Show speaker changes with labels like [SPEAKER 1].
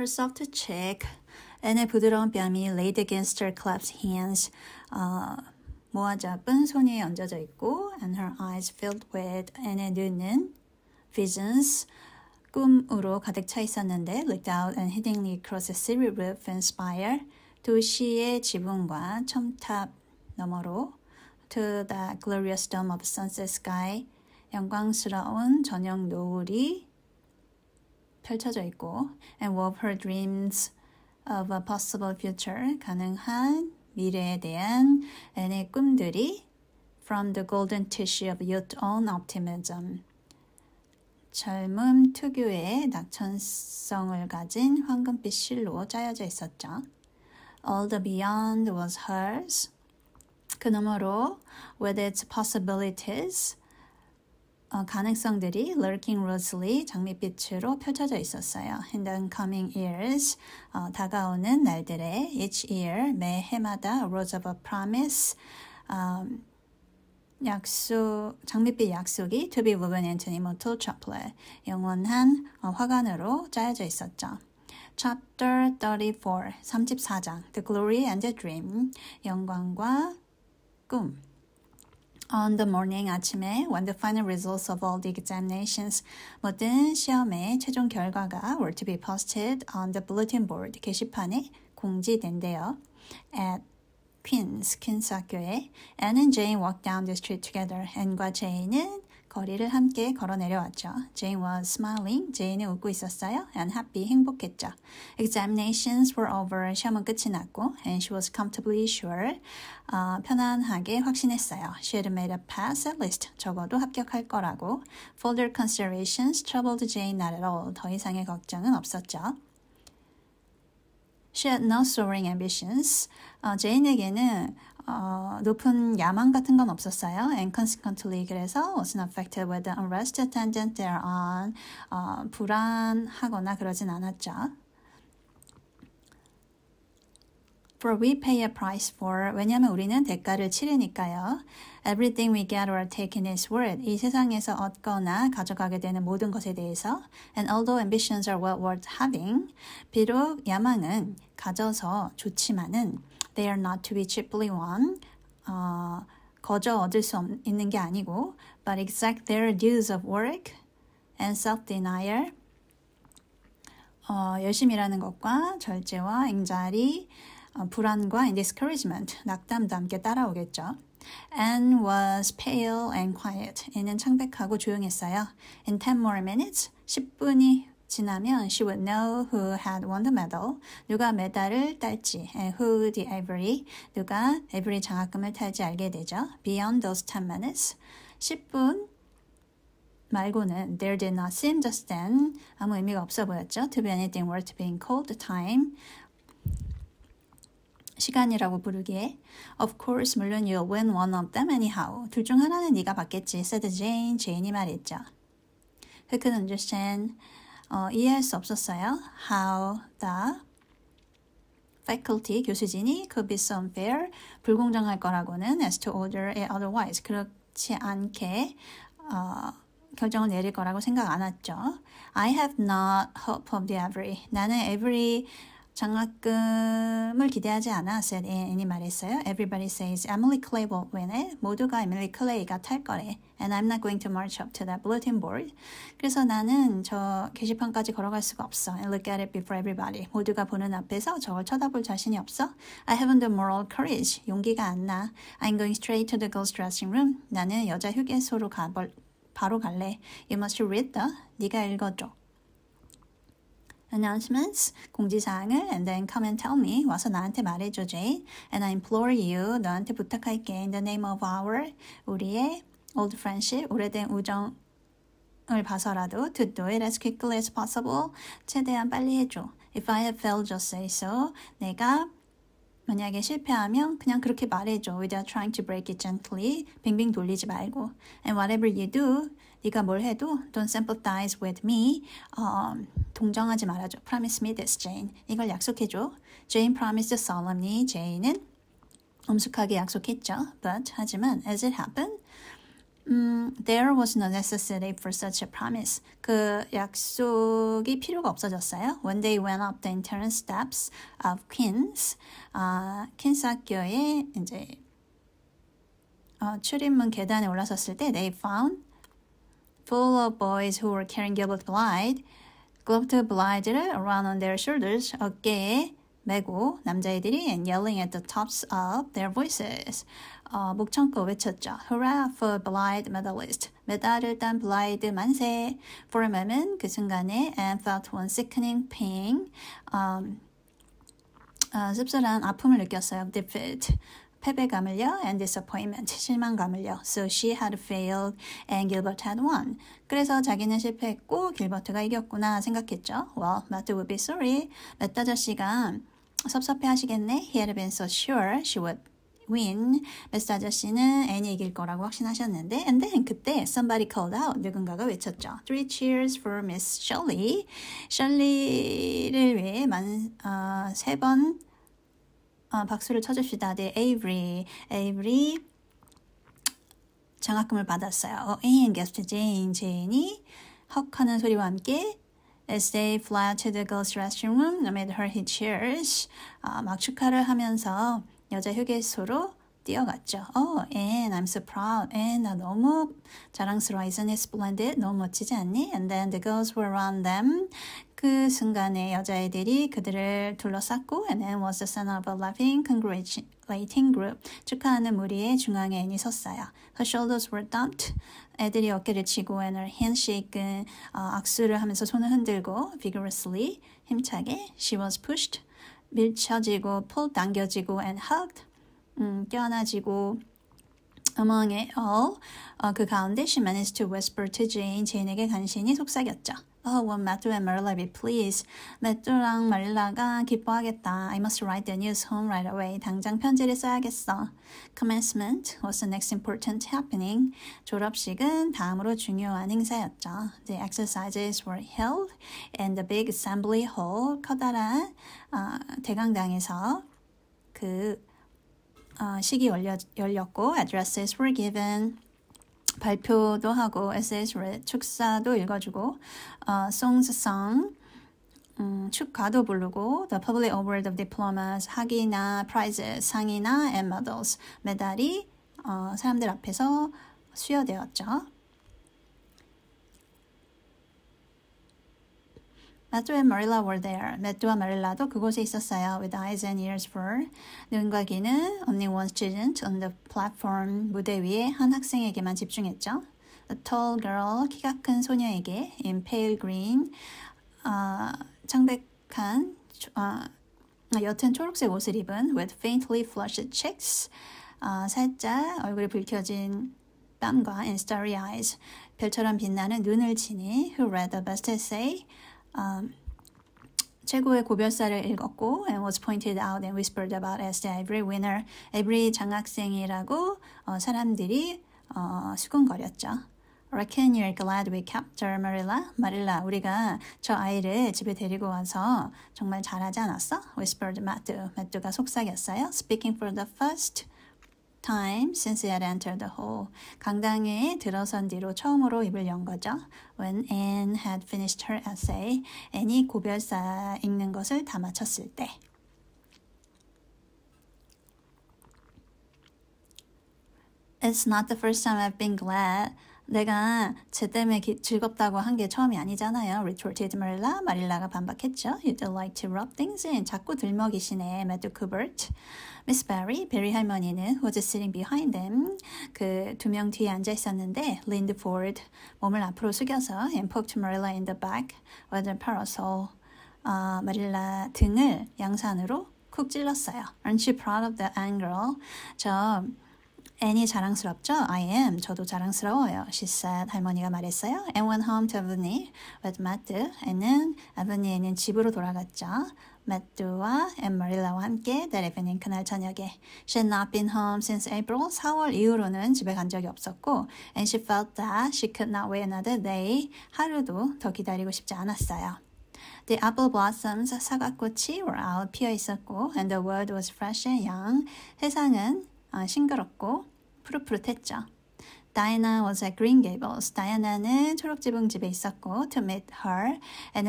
[SPEAKER 1] Her soft cheek, a N의 d 부드러운 뺨이 laid against her clasped hands, uh, 모아 잡은 손이 얹어져 있고, and her eyes filled with, a N의 d 눈은 visions, 꿈으로 가득 차 있었는데, looked out and hiddenly across the city roof and spire, 도시의 지붕과 첨탑 너머로 to t h a t glorious dome of sunset sky, 영광스러운 저녁 노을이 펼쳐져 있고 and what her dreams of a possible future 가능한 미래에 대한 애의 꿈들이 from the golden tissue of youth on optimism 젊음 특유의 낙천성을 가진 황금빛 실로 짜여져 있었죠. All the beyond was hers. 그너머로 with its possibilities 가능성들이 lurking rosely 장밋빛으로 펼쳐져 있었어요. In the coming years 다가오는 날들에 each year 매 해마다 rose of a promise 약속, 장밋빛 약속이 to be woven into immortal c h a c o l a t e 영원한 화관으로 짜여져 있었죠. Chapter 34, 34장, The Glory and the Dream, 영광과 꿈. On the morning 아침에 when the final results of all the examinations 모든 시험의 최종 결과가 were to be posted on the bulletin board 게시판에 공지된대요. At Queens, 퀸스 학교에 Anne and Jane walked down the street together. Anne과 Jane은 거리를 함께 걸어 내려왔죠. Jane was smiling. 제인은 웃고 있었어요. And happy, 행복했죠. Examinations were over. 시험은 끝이 났고 and she was comfortably sure. 어, 편안하게 확신했어요. She had made a pass at least. 적어도 합격할 거라고. Further considerations troubled Jane not at all. 더 이상의 걱정은 없었죠. She had no soaring ambitions. 어, 제인에게는 어, 높은 야망 같은 건 없었어요. And consequently, 그래서 was not affected with the unrest attendant thereon. 어, 불안하거나 그러진 않았죠. For we pay a price for. 왜냐하면 우리는 대가를 치르니까요. Everything we get or take in is worth. 이 세상에서 얻거나 가져가게 되는 모든 것에 대해서. And although ambitions are well worth having. 비록 야망은 가져서 좋지만은 They are not to be cheaply won. 어, 거저 얻을 수 있는 게 아니고 but exact their dues of work and self-denial 어, 열심히 일하는 것과 절제와 앵자리, 어, 불안과 and discouragement, 낙담도 함께 따라오겠죠. and was pale and quiet. 얘는 창백하고 조용했어요. In 10 more minutes, 10분이 지나면 she would know who had won the medal. 누가 메달을 딸지 and who the ivory. 누가 ivory 장학금을 탈지 알게 되죠. Beyond those 10 minutes. 10분 말고는 there did not seem just then 아무 의미가 없어 보였죠. To be anything worth being called time. h e t 시간이라고 부르기에 Of course, 물론 you'll win one of them anyhow. 둘 중 하나는 네가 받겠지. said Jane. 제인이 말했죠. Who could understand 어, 이해할 수 없었어요. How the faculty 교수진이 could be so unfair 불공정할 거라고는 as to order it otherwise 그렇지 않게 어, 결정을 내릴 거라고 생각 안 했죠. I have not hope of the every 나는 every 장학금을 기대하지 않아, said Anne이 말했어요. Everybody says Emily Clay will win it. 모두가 Emily Clay가 탈 거래. And I'm not going to march up to that bulletin board. 그래서 나는 저 게시판까지 걸어갈 수가 없어. And look at it before everybody. 모두가 보는 앞에서 저걸 쳐다볼 자신이 없어. I haven't the moral courage. 용기가 안 나. I'm going straight to the girls' dressing room. 나는 여자 휴게소로 가볼 바로 갈래. You must read the. 네가 읽어줘. announcements, 공지사항을 and then come and tell me 와서 나한테 말해줘지 and I implore you 너한테 부탁할게 in the name of our 우리의 old friendship 오래된 우정 을 봐서라도 to do it as quickly as possible 최대한 빨리 해줘. If I have failed, just say so. 내가 만약에 실패하면 그냥 그렇게 말해줘. Without trying to break it gently. 빙빙 돌리지 말고. And whatever you do, 네가 뭘 해도 don't sympathize with me. 어, 동정하지 말아줘. Promise me this, Jane. 이걸 약속해줘. Jane promised solemnly. Jane은 엄숙하게 약속했죠. But 하지만 as it happened, 음, there was no necessity for such a promise. 그 약속이 필요가 없어졌어요. When they went up the entrance steps of Queens, 아, 퀸스 학교에 이제 어, 출입문 계단에 올라섰을 때 they found full of boys who were carrying Gilbert Blythe. Gilbert Blythe를 around on their shoulders 어깨에 메고 남자애들이 and yelling at the tops of their voices. 어, 목청껏 외쳤죠. Hurrah for Blythe medalist. 메달을 딴 블라이드 만세. For a moment, 그 순간에 and felt one sickening pain. Um, 어, uh, 씁쓸한 아픔을 느꼈어요. Defeat. 패배감을요 and disappointment 실망감을요. So she had failed and Gilbert had won. 그래서 자기는 실패했고 길버트가 이겼구나 생각했죠. Well, Matt would be sorry. 맷 아저씨가 섭섭해 하시겠네. He had been so sure she would win. 메스 아저씨는 앤이 이길 거라고 확신하셨는데 and then 그때 somebody called out 누군가가 외쳤죠. Three cheers for Miss Shirley. 셜리를 위해 만세번 어, 아, 박수를 쳐줍시다. 네, 에이브리, 에이브리 장학금을 받았어요. 어, and guest Jane, Jane이 헉하는 소리와 함께 As they fly to the girls' restroom amid her hit cheers, 아, 막 축하를 하면서 여자 휴게소로 뛰어갔죠. Oh, and I'm so proud. And 나 너무 자랑스러워. Isn't it splendid? 너무 멋지지 않니? And then the girls were around them. 그 순간에 여자애들이 그들을 둘러쌌고 and then was the son of a laughing, congratulating group. 축하하는 무리의 중앙에 애니 섰어요. Her shoulders were dumped. 애들이 어깨를 치고 and her handshake은 어, 악수를 하면서 손을 흔들고 vigorously, 힘차게 she was pushed, 밀쳐지고, pulled, 당겨지고 and hugged. 음, 껴안아지고 Among it all, 어, 그 가운데 she managed to whisper to Jane, 제인에게 간신히 속삭였죠. Oh, won't Matthew and Marilla be pleased? 매뚜랑 마릴라가 기뻐하겠다. I must write the news home right away. 당장 편지를 써야겠어. Commencement was the next important happening. 졸업식은 다음으로 중요한 행사였죠. The exercises were held in the big assembly hall, 커다란 어, 대강당에서 그 어, 식이 열려, 열렸고 addresses were given 발표도 하고 essays read 축사도 읽어주고 어, songs sung 음, 축가도 부르고 the public award of diplomas 학위나 prizes 상이나 and medals 메달이 어, 사람들 앞에서 수여되었죠. Matthew and Marilla were there. Matthew와 마릴라도 그곳에 있었어요. With eyes and ears for 눈과 귀는 only one student on the platform 무대 위에 한 학생에게만 집중했죠. A tall girl 키가 큰 소녀에게 in pale green 아, 창백한 아, 옅은 초록색 옷을 입은 with faintly flushed cheeks 아, 살짝 얼굴이 붉혀진 땀과 and starry eyes 별처럼 빛나는 눈을 지니 who read the best essay um, 최고의 고별사를 읽었고 and was pointed out and whispered about as the every winner, every 장학생이라고 어, 사람들이 어, 수군거렸죠. Reckon you're glad we capture Marilla? Marilla, 우리가 저 아이를 집에 데리고 와서 정말 잘하지 않았어? Whispered Matt. Matt가 속삭였어요. Speaking for the first time since he had entered the hall. 강당에 들어선 뒤로 처음으로 입을 연 거죠. When Anne had finished her essay, Anne이 고별사 읽는 것을 다 마쳤을 때. It's not the first time I've been glad 내가 쟤 때문에 기, 즐겁다고 한 게 처음이 아니잖아요. retorted Marilla. 마릴라가 반박했죠. You don't like to rub things in. 자꾸 들먹이시네. Matt Kubert. Miss Barry, Barry 할머니는 was h sitting behind them. 그 두 명 뒤에 앉아 있었는데 leaned forward. 몸을 앞으로 숙여서 and poked Marilla in the back with a parasol. 어, 마릴라 등을 양산으로 쿡 찔렀어요. Aren't you proud of that, a n g i r 저 Annie 자랑스럽죠? I am. 저도 자랑스러워요. She said. 할머니가 말했어요. And went home to Avni with Mattu. Anne는 아버니에는 집으로 돌아갔죠. Mattu와 and Marilla와 함께 that evening 그날 저녁에 She had not been home since April. 4월 이후로는 집에 간 적이 없었고 And she felt that she could not wait another day. 하루도 더 기다리고 싶지 않았어요. The apple blossoms, 사과꽃이 were out 피어 있었고 and the world was fresh and young. 세상은 아, 싱그럽고 푸릇푸릇했죠. Diana was at Green Gables. 다이아나는 초록지붕 집에 있었고 to meet her and